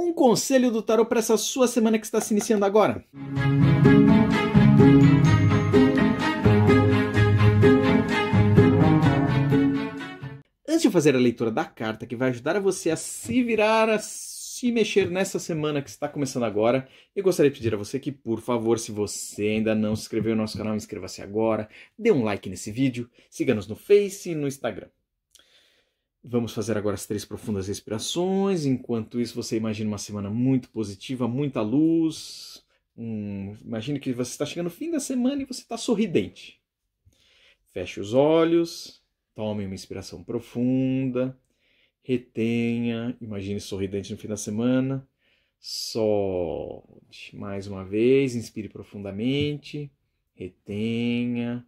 um conselho do tarot para essa sua semana que está se iniciando agora. Antes de fazer a leitura da carta que vai ajudar você a se virar, a se mexer nessa semana que está começando agora, eu gostaria de pedir a você que, por favor, se você ainda não se inscreveu no nosso canal, inscreva-se agora, dê um like nesse vídeo, siga-nos no Face e no Instagram. Vamos fazer agora as três profundas respirações. Enquanto isso, você imagina uma semana muito positiva, muita luz. Um... Imagine que você está chegando no fim da semana e você está sorridente. Feche os olhos, tome uma inspiração profunda, retenha, imagine sorridente no fim da semana. Solte mais uma vez, inspire profundamente, retenha,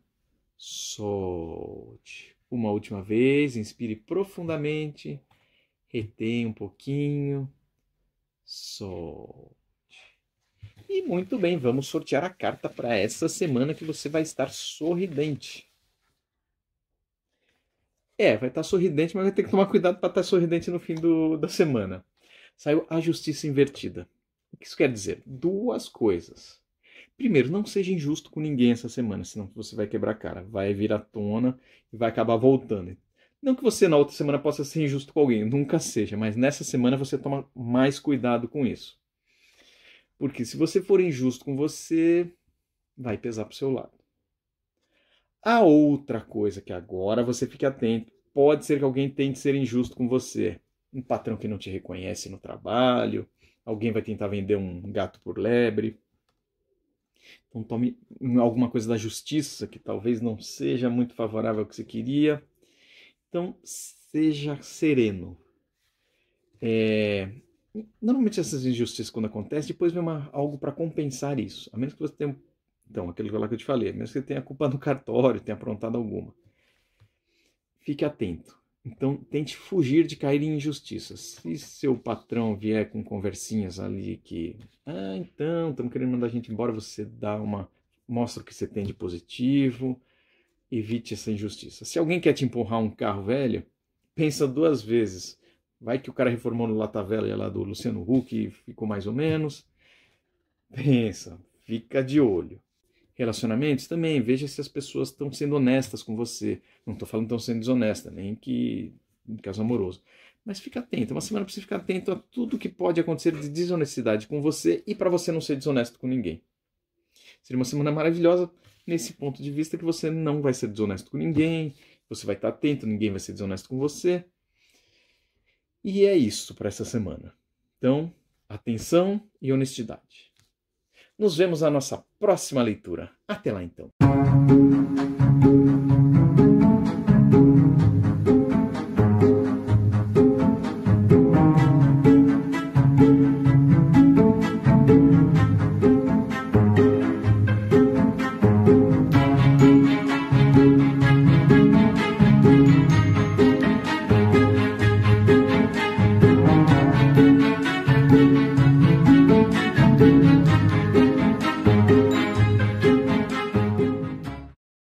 solte. Uma última vez, inspire profundamente, retém um pouquinho, solte. E muito bem, vamos sortear a carta para essa semana que você vai estar sorridente. É, vai estar sorridente, mas vai ter que tomar cuidado para estar sorridente no fim do, da semana. Saiu a justiça invertida. O que isso quer dizer? Duas coisas. Primeiro, não seja injusto com ninguém essa semana, senão você vai quebrar a cara, vai vir à tona e vai acabar voltando. Não que você na outra semana possa ser injusto com alguém, nunca seja, mas nessa semana você toma mais cuidado com isso. Porque se você for injusto com você, vai pesar para o seu lado. A outra coisa que agora você fique atento, pode ser que alguém tente ser injusto com você. Um patrão que não te reconhece no trabalho, alguém vai tentar vender um gato por lebre então tome alguma coisa da justiça que talvez não seja muito favorável ao que você queria. Então seja sereno. É... Normalmente essas injustiças quando acontecem, depois vem uma, algo para compensar isso. A menos que você tenha, então aquele lá que eu te falei, a menos que você tenha culpa no cartório, tenha aprontado alguma. Fique atento então, tente fugir de cair em injustiças. Se seu patrão vier com conversinhas ali que, ah, então, estamos querendo mandar a gente embora, você dá uma, mostra o que você tem de positivo, evite essa injustiça. Se alguém quer te empurrar um carro velho, pensa duas vezes. Vai que o cara reformou no Lata Velha lá do Luciano Huck e ficou mais ou menos. Pensa, fica de olho. Relacionamentos também, veja se as pessoas estão sendo honestas com você. Não estou falando que estão sendo desonesta, nem que em caso amoroso. Mas fica atento, uma semana para você ficar atento a tudo que pode acontecer de desonestidade com você e para você não ser desonesto com ninguém. Seria uma semana maravilhosa nesse ponto de vista que você não vai ser desonesto com ninguém, você vai estar atento, ninguém vai ser desonesto com você. E é isso para essa semana. Então, atenção e honestidade. Nos vemos na nossa próxima leitura. Até lá então.